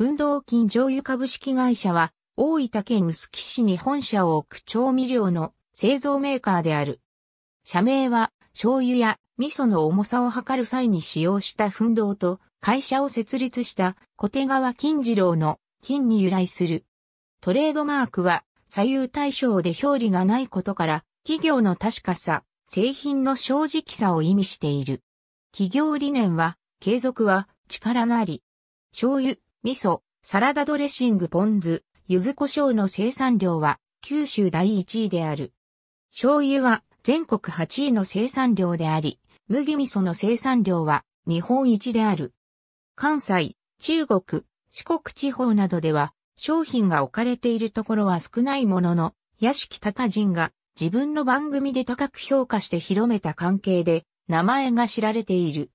奮闘金醤油株式会社は、大分県臼杵市に本社を置く調味料の製造メーカーである。社名は、醤油や味噌の重さを測る際に使用した奮闘と、会社を設立した小手川金次郎の金に由来する。トレードマークは左右対称で表裏がないことから企業の確かさ、製品の正直さを意味している。企業理念は継続は力なり。醤油、味噌、サラダドレッシングポン酢、柚子胡椒の生産量は九州第1位である。醤油は全国8位の生産量であり、麦味噌の生産量は日本一である。関西、中国、四国地方などでは商品が置かれているところは少ないものの、屋敷隆人が自分の番組で高く評価して広めた関係で名前が知られている。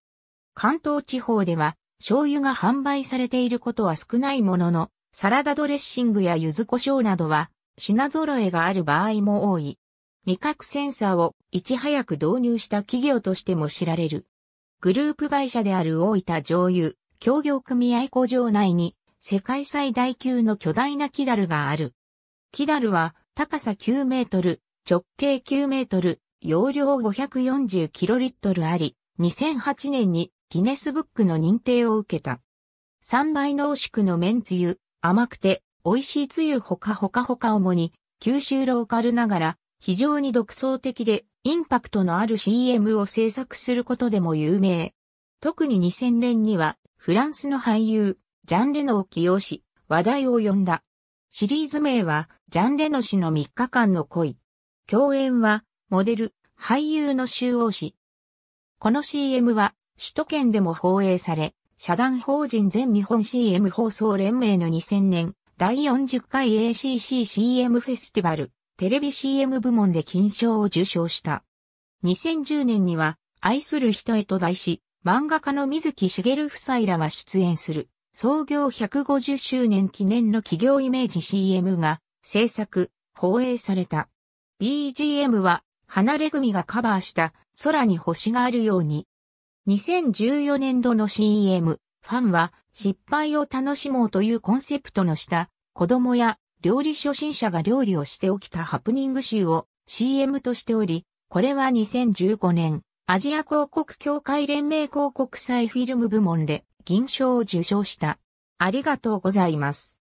関東地方では醤油が販売されていることは少ないものの、サラダドレッシングや柚子胡椒などは品揃えがある場合も多い。味覚センサーをいち早く導入した企業としても知られる。グループ会社である大分醤油協業組合工場内に世界最大級の巨大なキダルがある。キダルは高さ9メートル、直径9メートル、容量5 4 0トルあり、2008年にギネスブックの認定を受けた。3倍濃縮の麺つゆ、甘くて美味しいつゆほかほかほか主に、九州ローカルながら、非常に独創的で、インパクトのある CM を制作することでも有名。特に2000年には、フランスの俳優、ジャン・レノを起用し、話題を呼んだ。シリーズ名は、ジャン・レノ氏の3日間の恋。共演は、モデル、俳優の周王氏。この CM は、首都圏でも放映され、社団法人全日本 CM 放送連盟の2000年第40回 ACCCM フェスティバルテレビ CM 部門で金賞を受賞した。2010年には愛する人へと題し、漫画家の水木しげる夫妻らが出演する創業150周年記念の企業イメージ CM が制作、放映された。BGM は離れ組がカバーした空に星があるように2014年度の CM、ファンは失敗を楽しもうというコンセプトの下、子供や料理初心者が料理をして起きたハプニング集を CM としており、これは2015年、アジア広告協会連盟広告祭フィルム部門で銀賞を受賞した。ありがとうございます。